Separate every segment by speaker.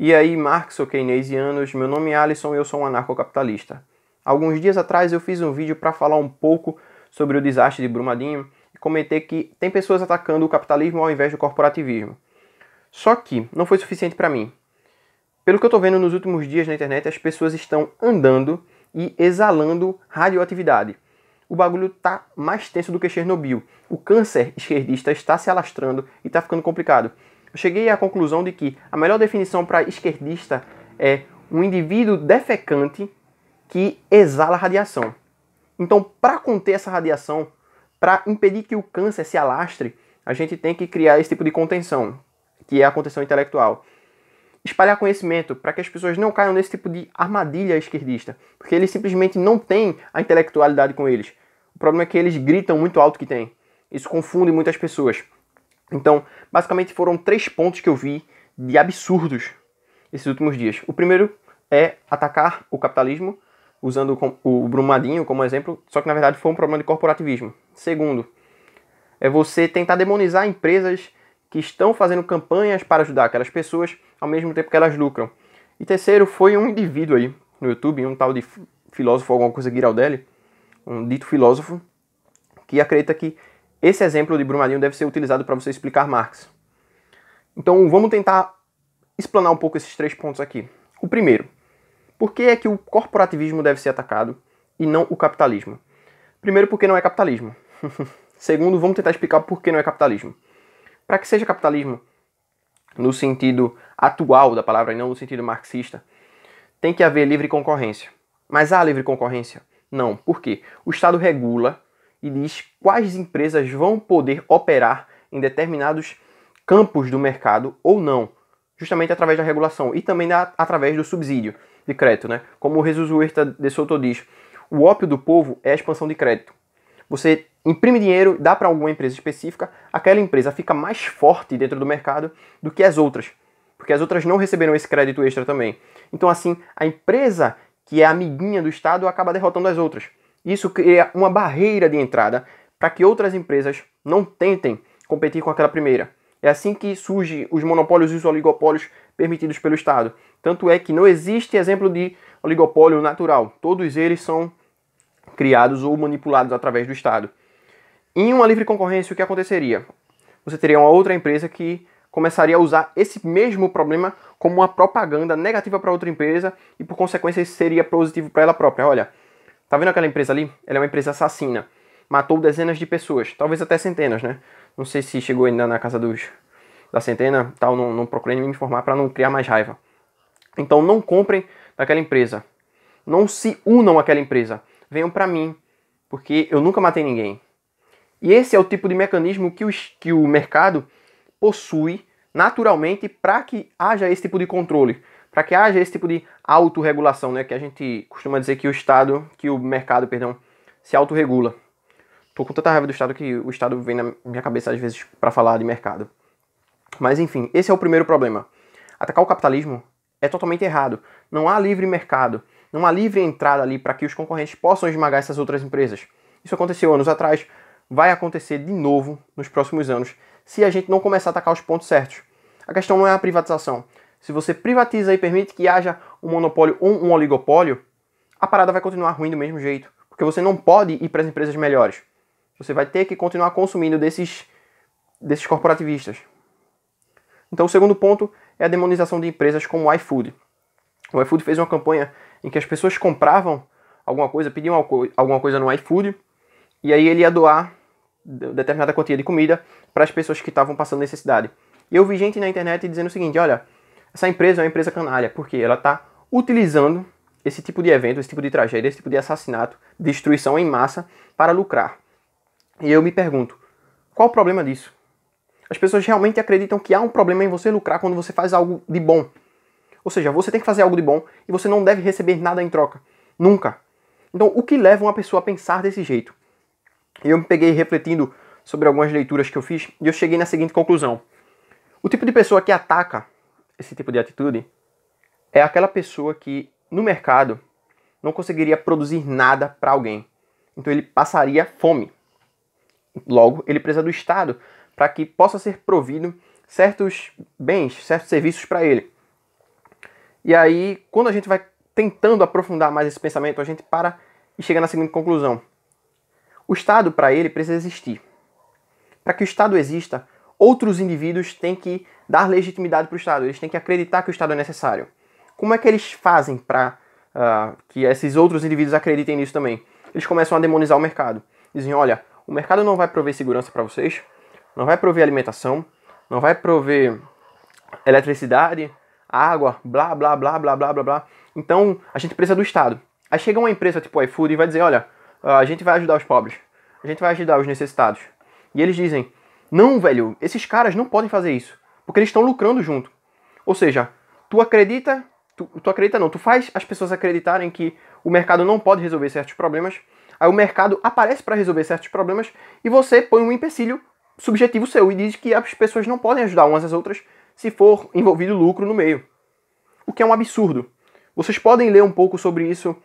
Speaker 1: E aí, Marx ou Keynesianos, meu nome é Alisson e eu sou um anarcocapitalista. Alguns dias atrás eu fiz um vídeo para falar um pouco sobre o desastre de Brumadinho e comentei que tem pessoas atacando o capitalismo ao invés do corporativismo. Só que não foi suficiente para mim. Pelo que eu estou vendo nos últimos dias na internet, as pessoas estão andando e exalando radioatividade. O bagulho tá mais tenso do que Chernobyl. O câncer esquerdista está se alastrando e está ficando complicado cheguei à conclusão de que a melhor definição para esquerdista é um indivíduo defecante que exala radiação. Então, para conter essa radiação, para impedir que o câncer se alastre, a gente tem que criar esse tipo de contenção, que é a contenção intelectual. Espalhar conhecimento para que as pessoas não caiam nesse tipo de armadilha esquerdista, porque eles simplesmente não têm a intelectualidade com eles. O problema é que eles gritam muito alto que tem. Isso confunde muitas pessoas. Então, basicamente foram três pontos que eu vi de absurdos esses últimos dias. O primeiro é atacar o capitalismo, usando o Brumadinho como exemplo, só que na verdade foi um problema de corporativismo. Segundo, é você tentar demonizar empresas que estão fazendo campanhas para ajudar aquelas pessoas, ao mesmo tempo que elas lucram. E terceiro, foi um indivíduo aí no YouTube, um tal de filósofo, alguma coisa, Giraldelli, um dito filósofo, que acredita que esse exemplo de Brumadinho deve ser utilizado para você explicar Marx. Então vamos tentar explanar um pouco esses três pontos aqui. O primeiro, por que é que o corporativismo deve ser atacado e não o capitalismo? Primeiro, porque não é capitalismo. Segundo, vamos tentar explicar por que não é capitalismo. Para que seja capitalismo, no sentido atual da palavra e não no sentido marxista, tem que haver livre concorrência. Mas há livre concorrência? Não. Por quê? O Estado regula e diz quais empresas vão poder operar em determinados campos do mercado ou não, justamente através da regulação e também da, através do subsídio de crédito. Né? Como o Jesus Huerta de Soto diz, o ópio do povo é a expansão de crédito. Você imprime dinheiro, dá para alguma empresa específica, aquela empresa fica mais forte dentro do mercado do que as outras, porque as outras não receberam esse crédito extra também. Então, assim, a empresa que é amiguinha do Estado acaba derrotando as outras. Isso cria é uma barreira de entrada para que outras empresas não tentem competir com aquela primeira. É assim que surgem os monopólios e os oligopólios permitidos pelo Estado. Tanto é que não existe exemplo de oligopólio natural. Todos eles são criados ou manipulados através do Estado. Em uma livre concorrência, o que aconteceria? Você teria uma outra empresa que começaria a usar esse mesmo problema como uma propaganda negativa para outra empresa e, por consequência, seria positivo para ela própria. Olha, Tá vendo aquela empresa ali? Ela é uma empresa assassina. Matou dezenas de pessoas, talvez até centenas, né? Não sei se chegou ainda na casa dos da centena, tal, não, não procurei me informar para não criar mais raiva. Então não comprem daquela empresa. Não se unam àquela empresa. Venham para mim, porque eu nunca matei ninguém. E esse é o tipo de mecanismo que, os, que o mercado possui naturalmente para que haja esse tipo de controle para que haja esse tipo de autorregulação, né, que a gente costuma dizer que o Estado, que o mercado, perdão, se autorregula. Tô com tanta raiva do Estado que o Estado vem na minha cabeça às vezes para falar de mercado. Mas enfim, esse é o primeiro problema. Atacar o capitalismo é totalmente errado. Não há livre mercado, não há livre entrada ali para que os concorrentes possam esmagar essas outras empresas. Isso aconteceu anos atrás, vai acontecer de novo nos próximos anos, se a gente não começar a atacar os pontos certos. A questão não é a privatização se você privatiza e permite que haja um monopólio ou um oligopólio, a parada vai continuar ruim do mesmo jeito. Porque você não pode ir para as empresas melhores. Você vai ter que continuar consumindo desses, desses corporativistas. Então, o segundo ponto é a demonização de empresas como o iFood. O iFood fez uma campanha em que as pessoas compravam alguma coisa, pediam alguma coisa no iFood, e aí ele ia doar determinada quantia de comida para as pessoas que estavam passando necessidade. E eu vi gente na internet dizendo o seguinte: olha, essa empresa é uma empresa canalha, porque ela está utilizando esse tipo de evento, esse tipo de tragédia, esse tipo de assassinato, destruição em massa para lucrar. E eu me pergunto, qual o problema disso? As pessoas realmente acreditam que há um problema em você lucrar quando você faz algo de bom. Ou seja, você tem que fazer algo de bom e você não deve receber nada em troca. Nunca. Então, o que leva uma pessoa a pensar desse jeito? eu me peguei refletindo sobre algumas leituras que eu fiz e eu cheguei na seguinte conclusão: o tipo de pessoa que ataca esse tipo de atitude é aquela pessoa que no mercado não conseguiria produzir nada para alguém. Então ele passaria fome. Logo, ele precisa do Estado para que possa ser provido certos bens, certos serviços para ele. E aí, quando a gente vai tentando aprofundar mais esse pensamento, a gente para e chega na seguinte conclusão: o Estado, para ele, precisa existir. Para que o Estado exista, outros indivíduos têm que dar legitimidade para o Estado, eles têm que acreditar que o Estado é necessário. Como é que eles fazem para uh, ah, que esses outros indivíduos acreditem nisso também? Eles começam a demonizar o mercado. Dizem: olha, o mercado não vai prover segurança para vocês, não vai prover alimentação, não vai prover eletricidade, água, blá, blá, blá, blá, blá, blá, blá. Então a gente precisa do Estado. Aí chega uma empresa tipo iFood e vai dizer: olha, ah, a gente vai ajudar os pobres, a gente vai ajudar os necessitados. E eles dizem: não, velho, esses caras não podem fazer isso. Porque eles estão lucrando junto. Ou seja, tu acredita, tu, tu acredita não, tu faz as pessoas acreditarem que o mercado não pode resolver certos problemas, aí o mercado aparece para resolver certos problemas e você põe um empecilho subjetivo seu e diz que as pessoas não podem ajudar umas às outras se for envolvido lucro no meio. O que é um absurdo. Vocês podem ler um pouco sobre isso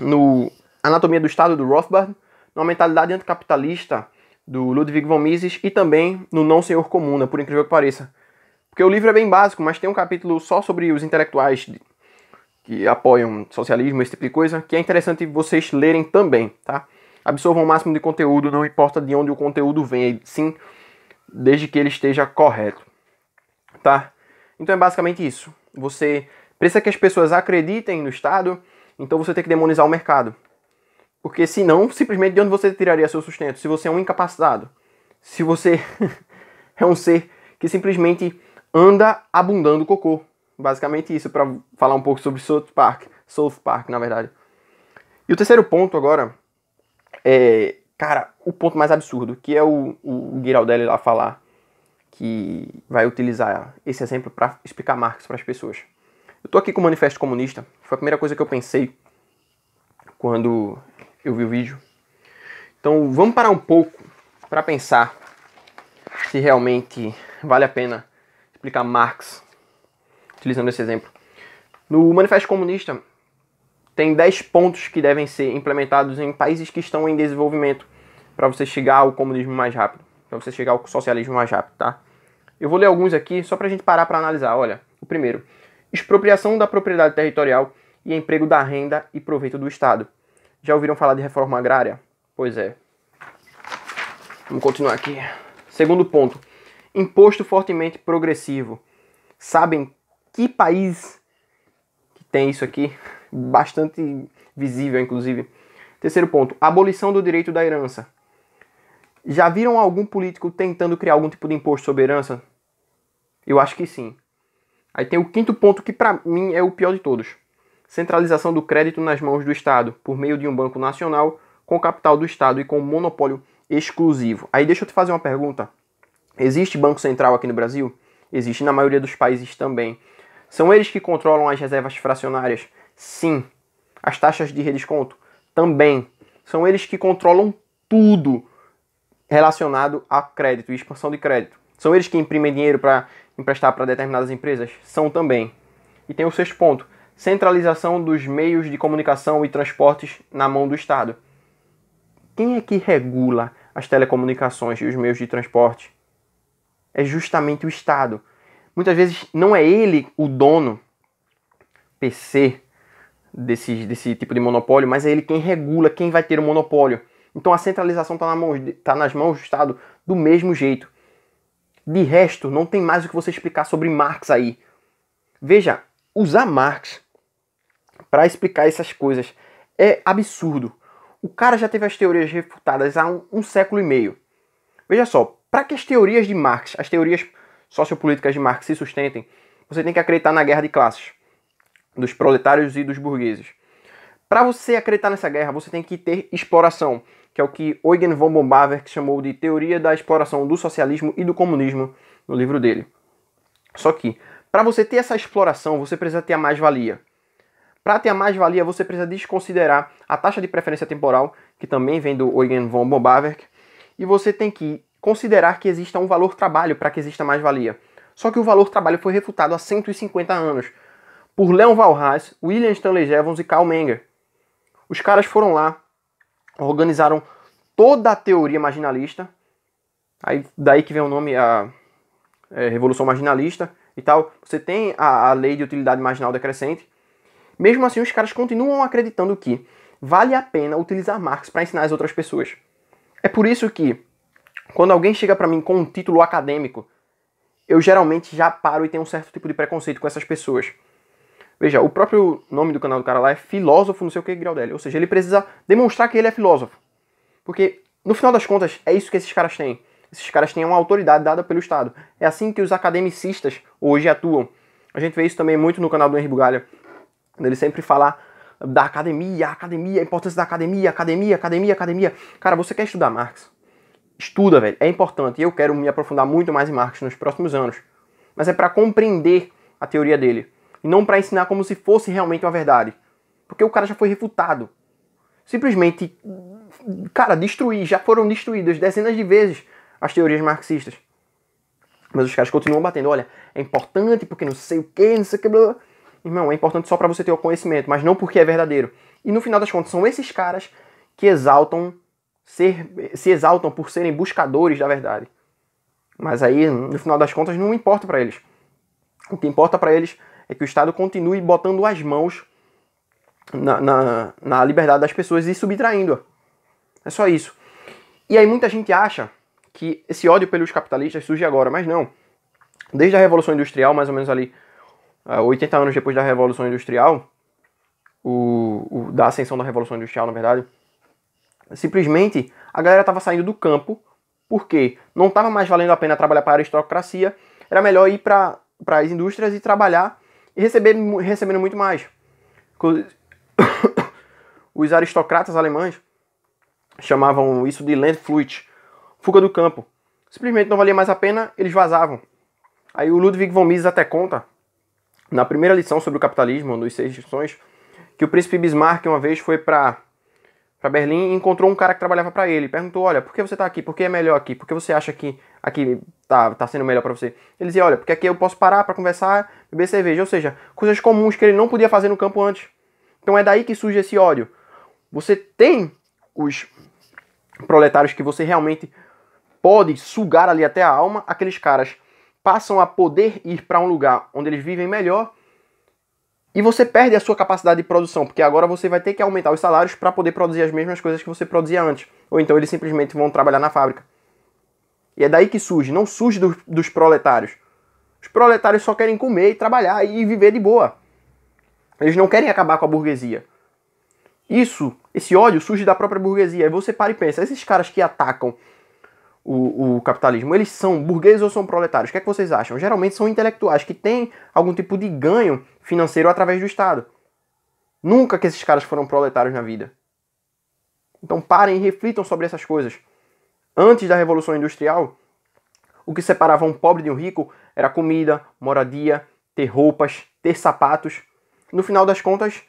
Speaker 1: no Anatomia do Estado do Rothbard, numa mentalidade anticapitalista do Ludwig von Mises, e também no Não Senhor Comuna, né, por incrível que pareça. Porque o livro é bem básico, mas tem um capítulo só sobre os intelectuais que apoiam socialismo, esse tipo de coisa, que é interessante vocês lerem também, tá? Absorvam o máximo de conteúdo, não importa de onde o conteúdo vem, sim, desde que ele esteja correto, tá? Então é basicamente isso. Você precisa que as pessoas acreditem no Estado, então você tem que demonizar o mercado. Porque senão, simplesmente de onde você tiraria seu sustento? Se você é um incapacitado, se você é um ser que simplesmente anda abundando cocô. Basicamente isso, para falar um pouco sobre South Park. South Park, na verdade. E o terceiro ponto agora é, cara, o ponto mais absurdo, que é o, o Giraldelli lá falar que vai utilizar esse exemplo para explicar Marx para as pessoas. Eu tô aqui com o Manifesto Comunista, foi a primeira coisa que eu pensei quando eu vi o vídeo. Então vamos parar um pouco para pensar se realmente vale a pena explicar Marx utilizando esse exemplo. No Manifesto Comunista tem 10 pontos que devem ser implementados em países que estão em desenvolvimento para você chegar ao comunismo mais rápido, para você chegar ao socialismo mais rápido, tá? Eu vou ler alguns aqui só para a gente parar para analisar. Olha, o primeiro, expropriação da propriedade territorial e emprego da renda e proveito do Estado. Já ouviram falar de reforma agrária? Pois é. Vamos continuar aqui. Segundo ponto: imposto fortemente progressivo. Sabem que país que tem isso aqui? Bastante visível, inclusive. Terceiro ponto: abolição do direito da herança. Já viram algum político tentando criar algum tipo de imposto sobre herança? Eu acho que sim. Aí tem o quinto ponto que para mim é o pior de todos centralização do crédito nas mãos do Estado por meio de um banco nacional com capital do Estado e com monopólio exclusivo. Aí deixa eu te fazer uma pergunta. Existe Banco Central aqui no Brasil? Existe na maioria dos países também. São eles que controlam as reservas fracionárias? Sim. As taxas de redesconto? Também. São eles que controlam tudo relacionado a crédito e expansão de crédito. São eles que imprimem dinheiro para emprestar para determinadas empresas? São também. E tem o sexto ponto centralização dos meios de comunicação e transportes na mão do Estado. Quem é que regula as telecomunicações e os meios de transporte? É justamente o Estado. Muitas vezes não é ele o dono PC desse, desse tipo de monopólio, mas é ele quem regula, quem vai ter o monopólio. Então a centralização está na mão, tá nas mãos do Estado do mesmo jeito. De resto, não tem mais o que você explicar sobre Marx aí. Veja, usar Marx para explicar essas coisas. É absurdo. O cara já teve as teorias refutadas há um, um século e meio. Veja só, para que as teorias de Marx, as teorias sociopolíticas de Marx se sustentem, você tem que acreditar na guerra de classes dos proletários e dos burgueses. Para você acreditar nessa guerra, você tem que ter exploração, que é o que Eugen von Bombaver chamou de teoria da exploração do socialismo e do comunismo no livro dele. Só que, para você ter essa exploração, você precisa ter a mais-valia. Para ter a mais-valia, você precisa desconsiderar a taxa de preferência temporal, que também vem do Eugen von Bombaverk, e você tem que considerar que exista um valor trabalho para que exista mais-valia. Só que o valor trabalho foi refutado há 150 anos por Leon Valras, William Stanley Jevons e Karl Menger. Os caras foram lá, organizaram toda a teoria marginalista, aí daí que vem o nome a é, Revolução Marginalista e tal. Você tem a, a lei de utilidade marginal decrescente, mesmo assim, os caras continuam acreditando que vale a pena utilizar Marx para ensinar as outras pessoas. É por isso que, quando alguém chega para mim com um título acadêmico, eu geralmente já paro e tenho um certo tipo de preconceito com essas pessoas. Veja, o próprio nome do canal do cara lá é Filósofo, não sei o que, dele Ou seja, ele precisa demonstrar que ele é filósofo. Porque, no final das contas, é isso que esses caras têm. Esses caras têm uma autoridade dada pelo Estado. É assim que os academicistas hoje atuam. A gente vê isso também muito no canal do Henri Bugalha. Ele sempre falar da academia, academia, a importância da academia, academia, academia, academia. Cara, você quer estudar Marx? Estuda, velho. É importante. E eu quero me aprofundar muito mais em Marx nos próximos anos. Mas é para compreender a teoria dele. E não para ensinar como se fosse realmente uma verdade. Porque o cara já foi refutado. Simplesmente, cara, destruir. Já foram destruídas dezenas de vezes as teorias marxistas. Mas os caras continuam batendo. Olha, é importante porque não sei o que, não sei o que. Blá, blá irmão, é importante só para você ter o conhecimento, mas não porque é verdadeiro. E no final das contas, são esses caras que exaltam ser, se exaltam por serem buscadores da verdade. Mas aí, no final das contas, não importa para eles. O que importa para eles é que o Estado continue botando as mãos na, na, na liberdade das pessoas e subtraindo-a. É só isso. E aí muita gente acha que esse ódio pelos capitalistas surge agora, mas não. Desde a Revolução Industrial, mais ou menos ali 80 ah, anos depois da Revolução Industrial, o, o, da ascensão da Revolução Industrial, na verdade, simplesmente a galera estava saindo do campo porque não estava mais valendo a pena trabalhar para a aristocracia, era melhor ir para as indústrias e trabalhar e receber, recebendo muito mais. Os aristocratas alemães chamavam isso de Landflucht, fuga do campo. Simplesmente não valia mais a pena, eles vazavam. Aí o Ludwig von Mises até conta na primeira lição sobre o capitalismo, nos seis lições, que o príncipe Bismarck uma vez foi para para Berlim e encontrou um cara que trabalhava para ele. Perguntou: "Olha, por que você está aqui? Por que é melhor aqui? Por que você acha que aqui tá, tá sendo melhor para você?" Ele dizia: "Olha, porque aqui eu posso parar para conversar, beber cerveja, ou seja, coisas comuns que ele não podia fazer no campo antes." Então é daí que surge esse ódio. Você tem os proletários que você realmente pode sugar ali até a alma, aqueles caras passam a poder ir para um lugar onde eles vivem melhor e você perde a sua capacidade de produção, porque agora você vai ter que aumentar os salários para poder produzir as mesmas coisas que você produzia antes. Ou então eles simplesmente vão trabalhar na fábrica. E é daí que surge, não surge do, dos proletários. Os proletários só querem comer e trabalhar e viver de boa. Eles não querem acabar com a burguesia. Isso, esse ódio surge da própria burguesia. E você para e pensa, esses caras que atacam o, o, capitalismo? Eles são burgueses ou são proletários? O que é que vocês acham? Geralmente são intelectuais que têm algum tipo de ganho financeiro através do Estado. Nunca que esses caras foram proletários na vida. Então parem e reflitam sobre essas coisas. Antes da Revolução Industrial, o que separava um pobre de um rico era comida, moradia, ter roupas, ter sapatos. No final das contas,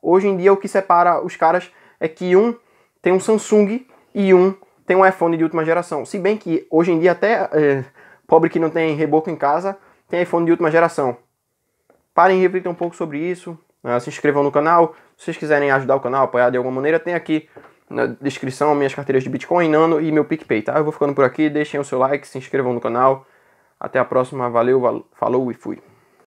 Speaker 1: hoje em dia o que separa os caras é que um tem um Samsung e um tem um iPhone de última geração. Se bem que hoje em dia até é, pobre que não tem reboco em casa tem iPhone de última geração. Parem e reflitam um pouco sobre isso. Né? Se inscrevam no canal. Se vocês quiserem ajudar o canal, apoiar de alguma maneira, tem aqui na descrição minhas carteiras de Bitcoin, Nano e meu PicPay, tá? Eu vou ficando por aqui. Deixem o seu like, se inscrevam no canal. Até a próxima. Valeu, valeu falou e fui.